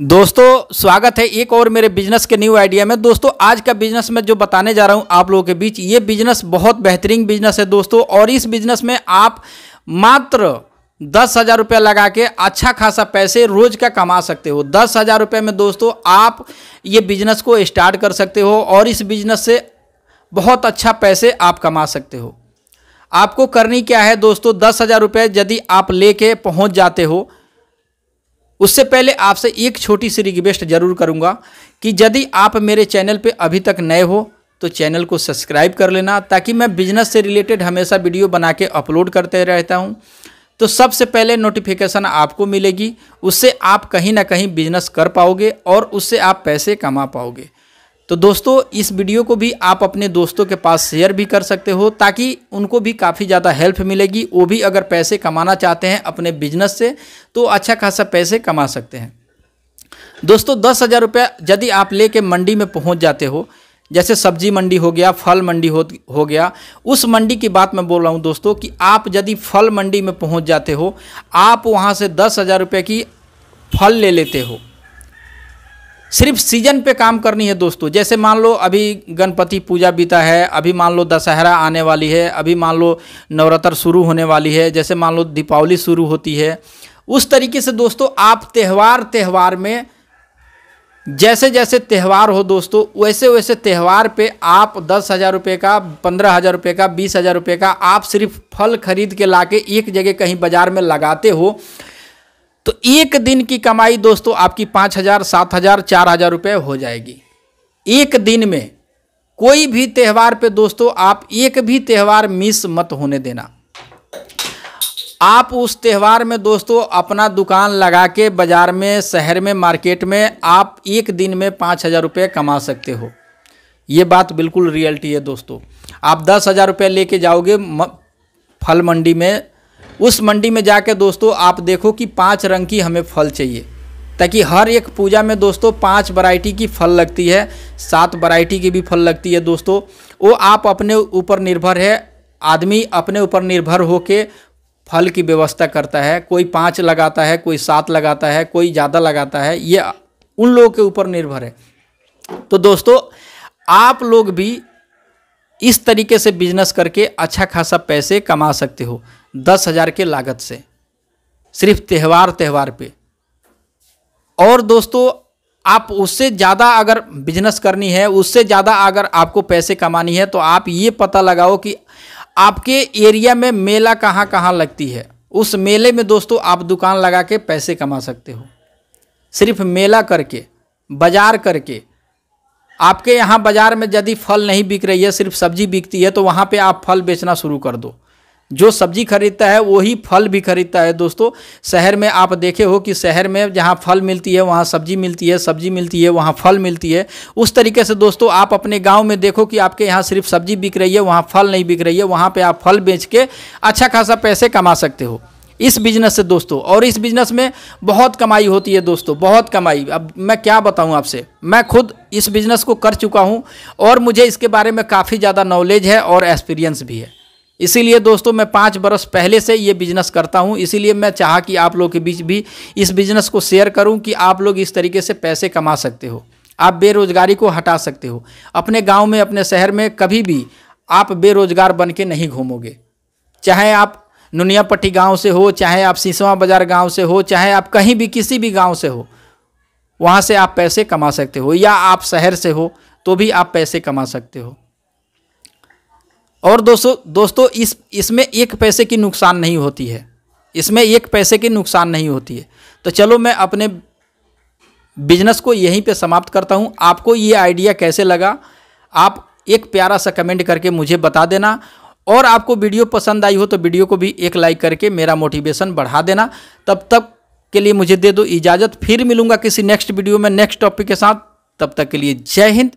दोस्तों स्वागत है एक और मेरे बिजनेस के न्यू आइडिया में दोस्तों आज का बिजनेस मैं जो बताने जा रहा हूं आप लोगों के बीच ये बिजनेस बहुत बेहतरीन बिजनेस है दोस्तों और इस बिजनेस में आप मात्र दस हज़ार रुपया लगा के अच्छा खासा पैसे रोज का कमा सकते हो दस हज़ार रुपये में दोस्तों आप ये बिजनेस को स्टार्ट कर सकते हो और इस बिजनेस से बहुत अच्छा पैसे आप कमा सकते हो आपको करनी क्या है दोस्तों दस हज़ार रुपये यदि आप लेके पहुंच जाते हो उससे पहले आपसे एक छोटी सी रिक्वेस्ट जरूर करूँगा कि यदि आप मेरे चैनल पर अभी तक नए हो तो चैनल को सब्सक्राइब कर लेना ताकि मैं बिजनेस से रिलेटेड हमेशा वीडियो बना के अपलोड करते रहता हूँ तो सबसे पहले नोटिफिकेशन आपको मिलेगी उससे आप कहीं ना कहीं बिजनेस कर पाओगे और उससे आप पैसे कमा पाओगे तो दोस्तों इस वीडियो को भी आप अपने दोस्तों के पास शेयर भी कर सकते हो ताकि उनको भी काफ़ी ज़्यादा हेल्प मिलेगी वो भी अगर पैसे कमाना चाहते हैं अपने बिजनेस से तो अच्छा खासा पैसे कमा सकते हैं दोस्तों दस हज़ार रुपया यदि आप कर मंडी में पहुंच जाते हो जैसे सब्जी मंडी हो गया फल मंडी हो हो गया उस मंडी की बात मैं बोल रहा हूँ दोस्तों कि आप यदि फल मंडी में पहुँच जाते हो आप वहाँ से दस हज़ार रुपये की फल ले लेते हो सिर्फ सीजन पे काम करनी है दोस्तों जैसे मान लो अभी गणपति पूजा बीता है अभी मान लो दशहरा आने वाली है अभी मान लो नवरात्र शुरू होने वाली है जैसे मान लो दीपावली शुरू होती है उस तरीके से दोस्तों आप त्यौहार त्यौहार में जैसे जैसे त्यौहार हो दोस्तों वैसे वैसे त्यौहार पे आप दस हज़ार रुपये का पंद्रह हज़ार रुपये का बीस हज़ार रुपये का आप सिर्फ फल खरीद के लाके एक जगह कहीं बाज़ार में लगाते हो तो एक दिन की कमाई दोस्तों आपकी पाँच हज़ार सात हज़ार चार हज़ार रुपये हो जाएगी एक दिन में कोई भी त्यौहार पे दोस्तों आप एक भी त्यौहार मिस मत होने देना आप उस त्यौहार में दोस्तों अपना दुकान लगा के बाज़ार में शहर में मार्केट में आप एक दिन में पाँच हज़ार रुपये कमा सकते हो ये बात बिल्कुल रियलिटी है दोस्तों आप दस हज़ार रुपये लेके जाओगे फल मंडी में उस मंडी में जाकर दोस्तों आप देखो कि पाँच रंग की हमें फल चाहिए ताकि हर एक पूजा में दोस्तों पाँच वैरायटी की फल लगती है सात वैरायटी की भी फल लगती है दोस्तों वो आप अपने ऊपर निर्भर है आदमी अपने ऊपर निर्भर होके फल की व्यवस्था करता है कोई पाँच लगाता है कोई सात लगाता है कोई ज़्यादा लगाता है ये उन लोगों के ऊपर निर्भर है तो दोस्तों आप लोग भी इस तरीके से बिजनेस करके अच्छा खासा पैसे कमा सकते हो दस हज़ार के लागत से सिर्फ त्यौहार त्यौहार पे और दोस्तों आप उससे ज़्यादा अगर बिजनेस करनी है उससे ज़्यादा अगर आपको पैसे कमानी है तो आप ये पता लगाओ कि आपके एरिया में मेला कहाँ कहाँ लगती है उस मेले में दोस्तों आप दुकान लगा के पैसे कमा सकते हो सिर्फ मेला करके बाज़ार करके आपके यहाँ बाज़ार में यदि फल नहीं बिक रही है सिर्फ सब्जी बिकती है तो वहाँ पे आप फल बेचना शुरू कर दो जो सब्जी खरीदता है वही फल भी खरीदता है दोस्तों शहर में आप देखे हो कि शहर में जहाँ फल मिलती है वहाँ सब्जी मिलती है सब्जी मिलती है वहाँ फल मिलती है उस तरीके से दोस्तों आप अपने गाँव में देखो कि आपके यहाँ सिर्फ सब्जी बिक रही है वहाँ फल नहीं बिक रही है वहाँ पर आप फल बेच के अच्छा खासा पैसे कमा सकते हो इस बिजनेस से दोस्तों और इस बिजनेस में बहुत कमाई होती है दोस्तों बहुत कमाई अब मैं क्या बताऊं आपसे मैं खुद इस बिजनेस को कर चुका हूं और मुझे इसके बारे में काफ़ी ज़्यादा नॉलेज है और एक्सपीरियंस भी है इसीलिए दोस्तों मैं पाँच बरस पहले से ये बिजनेस करता हूँ इसीलिए मैं चाहा कि आप लोग के बीच भी इस बिजनेस को शेयर करूँ कि आप लोग इस तरीके से पैसे कमा सकते हो आप बेरोजगारी को हटा सकते हो अपने गाँव में अपने शहर में कभी भी आप बेरोजगार बन के नहीं घूमोगे चाहे आप नुनियापट्टी गांव से हो चाहे आप सीसवा बाज़ार गांव से हो चाहे आप कहीं भी किसी भी गांव से हो वहाँ से आप पैसे कमा सकते हो या आप शहर से हो तो भी आप पैसे कमा सकते हो और दोस्तों दोस्तों इस इसमें एक पैसे की नुकसान नहीं होती है इसमें एक पैसे की नुकसान नहीं होती है तो चलो मैं अपने बिजनेस को यहीं पे समाप्त करता हूँ आपको ये आइडिया कैसे लगा आप एक प्यारा सा कमेंट करके मुझे बता देना और आपको वीडियो पसंद आई हो तो वीडियो को भी एक लाइक करके मेरा मोटिवेशन बढ़ा देना तब तक के लिए मुझे दे दो इजाज़त फिर मिलूँगा किसी नेक्स्ट वीडियो में नेक्स्ट टॉपिक के साथ तब तक के लिए जय हिंद